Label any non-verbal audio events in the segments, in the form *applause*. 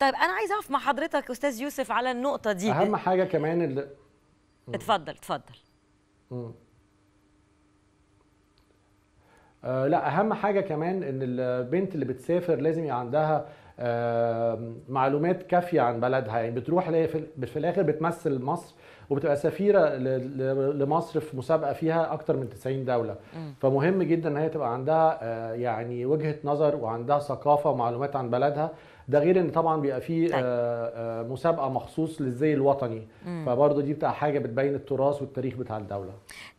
طيب انا عايز اقف مع حضرتك استاذ يوسف على النقطه دي اهم حاجه كمان اللي اتفضل اتفضل آه لا اهم حاجه كمان ان البنت اللي بتسافر لازم يبقى عندها معلومات كافيه عن بلدها يعني بتروح في الاخر بتمثل مصر وبتبقى سفيره لمصر في مسابقه فيها اكتر من 90 دوله فمهم جدا ان هي تبقى عندها آه، يعني وجهه نظر وعندها ثقافه ومعلومات عن بلدها ده غير ان طبعا بيبقى فيه طيب. آه، آه، مسابقه مخصوص للزي الوطني فبرضه دي بتبقى حاجه بتبين التراث والتاريخ بتاع الدوله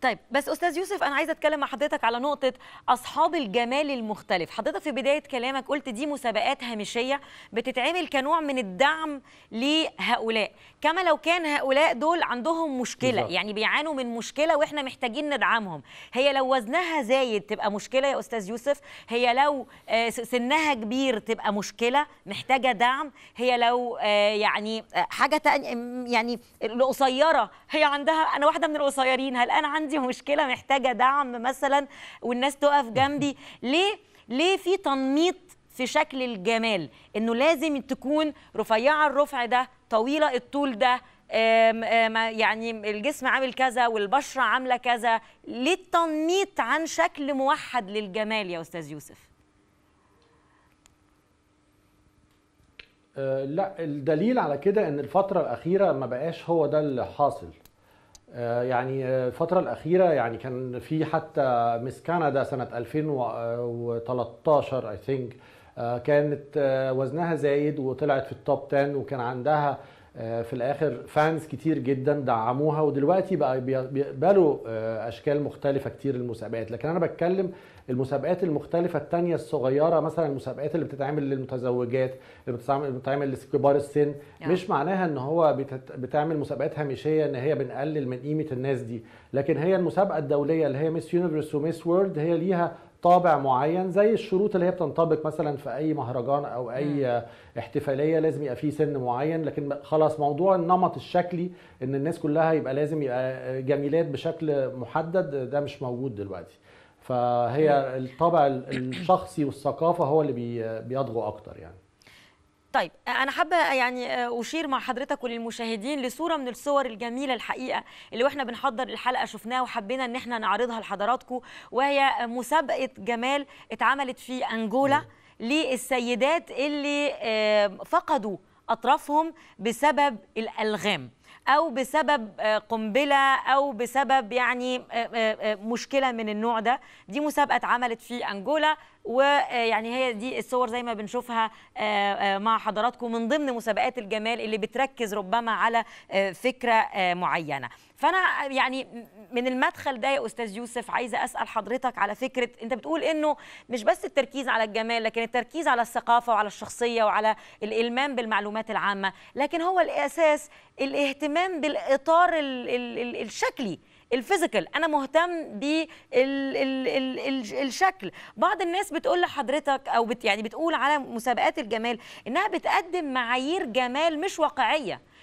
طيب بس استاذ يوسف انا عايزه اتكلم مع حضرتك على نقطه اصحاب الجمال المختلف حضرتك في بدايه كلامك قلت دي مسابقات هامشيه الصحيه بتتعمل كنوع من الدعم لهؤلاء كما لو كان هؤلاء دول عندهم مشكله بالزبط. يعني بيعانوا من مشكله واحنا محتاجين ندعمهم هي لو وزنها زايد تبقى مشكله يا استاذ يوسف هي لو آه، سنها كبير تبقى مشكله محتاجه دعم هي لو آه، يعني آه، حاجه تانية يعني القصيره هي عندها انا واحده من القصيرين هل انا عندي مشكله محتاجه دعم مثلا والناس تقف جنبي *laughs* ليه ليه في تنميط في شكل الجمال انه لازم تكون رفيعه الرفع ده طويله الطول ده يعني الجسم عامل كذا والبشره عامله كذا ليه التنميط عن شكل موحد للجمال يا استاذ يوسف آه، لا الدليل على كده ان الفتره الاخيره ما بقاش هو ده اللي حاصل آه، يعني الفتره الاخيره يعني كان في حتى مس كندا سنه 2013 اي ثينك آه، كانت آه، وزنها زايد وطلعت في التوب 10 وكان عندها آه، في الاخر فانز كتير جدا دعموها ودلوقتي بقى بيقبلوا اشكال مختلفه كتير للمسابقات لكن انا بتكلم المسابقات المختلفة التانية الصغيرة مثلا المسابقات اللي بتتعمل للمتزوجات اللي بتتعمل لكبار السن يعني. مش معناها ان هو بتعمل مسابقات هامشية ان هي بنقلل من قيمة الناس دي لكن هي المسابقة الدولية اللي هي ميس يونيفرس وميس وورلد هي ليها طابع معين زي الشروط اللي هي بتنطبق مثلا في اي مهرجان او اي م. احتفاليه لازم يبقى فيه سن معين لكن خلاص موضوع النمط الشكلي ان الناس كلها يبقى لازم يبقى جميلات بشكل محدد ده مش موجود دلوقتي فهي الطابع الشخصي والثقافه هو اللي بيضغو اكتر يعني طيب انا حابه يعني آه، اشير مع حضرتك وللمشاهدين لصوره من الصور الجميله الحقيقه اللي واحنا بنحضر الحلقه شفناها وحبينا ان احنا نعرضها لحضراتكم وهي مسابقه جمال اتعملت في انجولا للسيدات اللي آه، فقدوا اطرافهم بسبب الالغام او بسبب آه، قنبله او بسبب يعني آه، آه، مشكله من النوع ده دي مسابقه اتعملت في انجولا ويعني هي دي الصور زي ما بنشوفها مع حضراتكم من ضمن مسابقات الجمال اللي بتركز ربما على فكره معينه فانا يعني من المدخل ده يا استاذ يوسف عايزه اسال حضرتك على فكره انت بتقول انه مش بس التركيز على الجمال لكن التركيز على الثقافه وعلى الشخصيه وعلى الالمام بالمعلومات العامه لكن هو الاساس الاهتمام الاهتمام بالاطار الـ الـ الشكلي الفيزيكال انا مهتم بالشكل بعض الناس بتقول لحضرتك او بت يعني بتقول على مسابقات الجمال انها بتقدم معايير جمال مش واقعيه